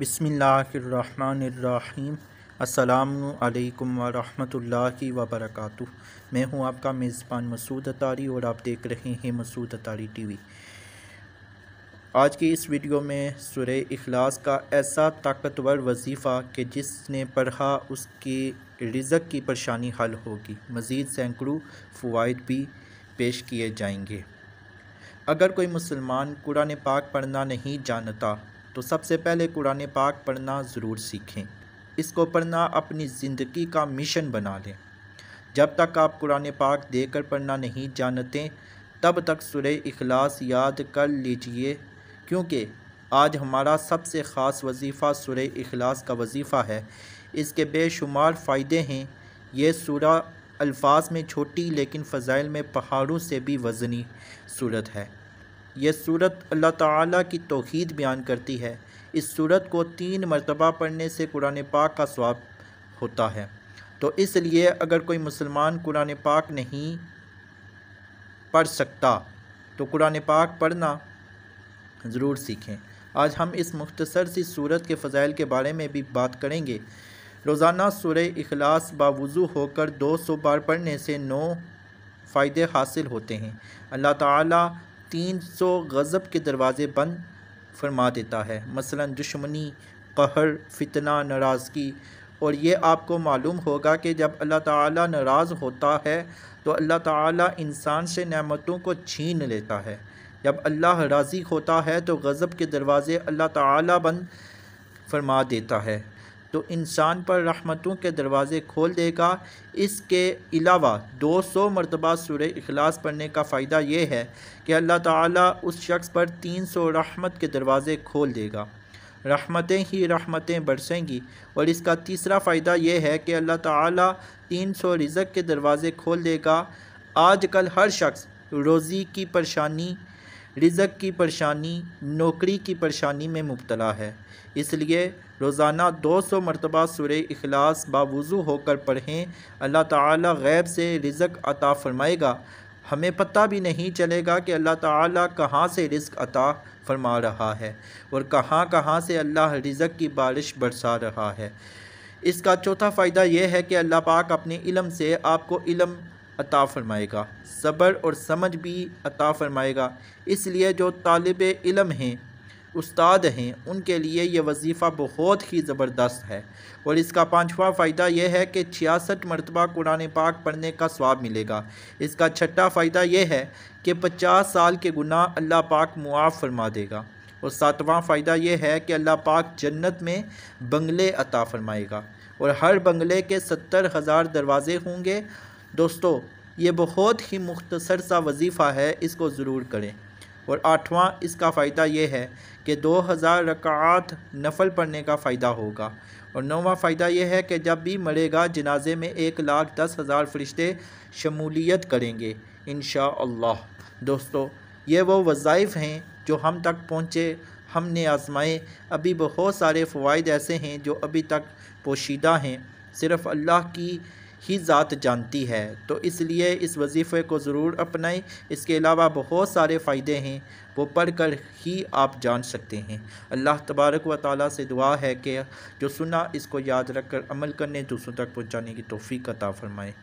बिसमीम् अल्लाम वरहमतुल्लाहि वबरकातु मैं हूं आपका मेज़बान मसूद अतारी और आप देख रहे हैं मसूद अतारी टीवी आज की इस वीडियो में सुर अखलास का ऐसा ताकतवर वजीफ़ा कि जिसने पढ़ा उसके रिजक की परेशानी हल होगी मज़ीद सैकड़ों फ़वाद भी पेश किए जाएंगे अगर कोई मुसलमान कुरान पाक पढ़ना नहीं जानता तो सबसे पहले कुरान पाक पढ़ना ज़रूर सीखें इसको पढ़ना अपनी ज़िंदगी का मिशन बना लें जब तक आप कुरान पाक देकर पढ़ना नहीं जानते तब तक सुरह अखलास याद कर लीजिए क्योंकि आज हमारा सबसे ख़ास वजीफ़ा सुरह अखलास का वजीफ़ा है इसके बेशुमार फ़ायदे हैं ये सूरा अल्फाज में छोटी लेकिन फ़ज़ाइल में पहाड़ों से भी वजनी सूरत है यह सूरत अल्लाह ताला की तोहद बयान करती है इस सूरत को तीन मरतबा पढ़ने से कुरान पाक का स्वाब होता है तो इसलिए अगर कोई मुसलमान कुरान पाक नहीं पढ़ सकता तो कुरान पाक पढ़ना ज़रूर सीखें आज हम इस मुख्तसर सी सूरत के फ़जाइल के बारे में भी बात करेंगे रोज़ाना सुर अखलास बावजू होकर दो सौ बार पढ़ने से नौ फ़ायदे हासिल होते हैं अल्लाह ताला तीन सौ गज़ब के दरवाज़े बंद फरमा देता है मसला दुश्मनी कहर फितना नाराज़गी और ये आपको मालूम होगा कि जब अल्लाह ताला नाराज़ होता है तो अल्लाह ताला इंसान से नेमतों को छीन लेता है जब अल्लाह राज़ी होता है तो गज़ब के दरवाज़े अल्लाह ताला बंद फरमा देता है तो इंसान पर रहमतों के दरवाज़े खोल देगा इसके अलावा दो सौ मरतबा सुर अखलास पढ़ने का फ़ायदा यह है कि अल्लाह ताला उस शख्स पर तीन सौ रहमत के दरवाज़े खोल देगा रहमतें ही रहमतें बरसेंगी और इसका तीसरा फ़ायदा यह है कि अल्लाह ताला तीन सौ रिज़क के दरवाज़े खोल देगा आजकल हर शख्स रोज़ी की परेशानी रिज़क की परेशानी नौकरी की परेशानी में मुबतला है इसलिए रोज़ाना दो सौ मरतबा सुर अखलास बावजू होकर पढ़ें अल्लाह ताला गैब से रिज़क अता फ़रमाएगा हमें पता भी नहीं चलेगा कि अल्लाह ताला कहां से रिज़्क अता फरमा रहा है और कहाँ कहाँ से अल्लाह रिज़क की बारिश बरसा रहा है इसका चौथा फ़ायदा यह है कि अल्लाह पाक अपने इलम से आपको इलम अता फ़रमाएगा सब्र और समझ भी अता फ़रमाएगा इसलिए जो तालब इलम हैं उस्ताद हैं उनके लिए यह वजीफ़ा बहुत ही ज़बरदस्त है और इसका पाँचवा फ़ायदा यह है कि छियासठ मरतबा कुरान पाक पढ़ने का स्वाब मिलेगा इसका छठा फ़ायदा यह है कि पचास साल के गुनाह अल्लाह पाक मुआफ़ फरमा देगा और सातवां फ़ायदा यह है कि अल्लाह पाक जन्नत में बंगले अता फ़रमाएगा और हर बंगले के सत्तर हज़ार दरवाज़े होंगे दोस्तों ये बहुत ही मुख्तसर सा वजीफ़ा है इसको ज़रूर करें और आठवां इसका फ़ायदा ये है कि 2000 रकात नफल पढ़ने का फ़ायदा होगा और नौवा फ़ायदा यह है कि जब भी मरेगा जनाजे में एक लाख दस हज़ार फरिश्ते शमूलियत करेंगे इन दोस्तों ये वो वज़ाइफ़ हैं जो हम तक पहुँचे हमने आजमाए अभी बहुत सारे फ़वाद ऐसे हैं जो अभी तक पोशीदा हैं सिर्फ़ अल्लाह की ही ज़ात जानती है तो इसलिए इस वजीफ़े को ज़रूर अपनाएं इसके अलावा बहुत सारे फ़ायदे हैं वो पढ़ कर ही आप जान सकते हैं अल्लाह तबारक व ताली से दुआ है कि जो सुना इसको याद रख कर अमल करने दूसरों तक पहुँचाने की तोफ़ी का ताफ़रमाएँ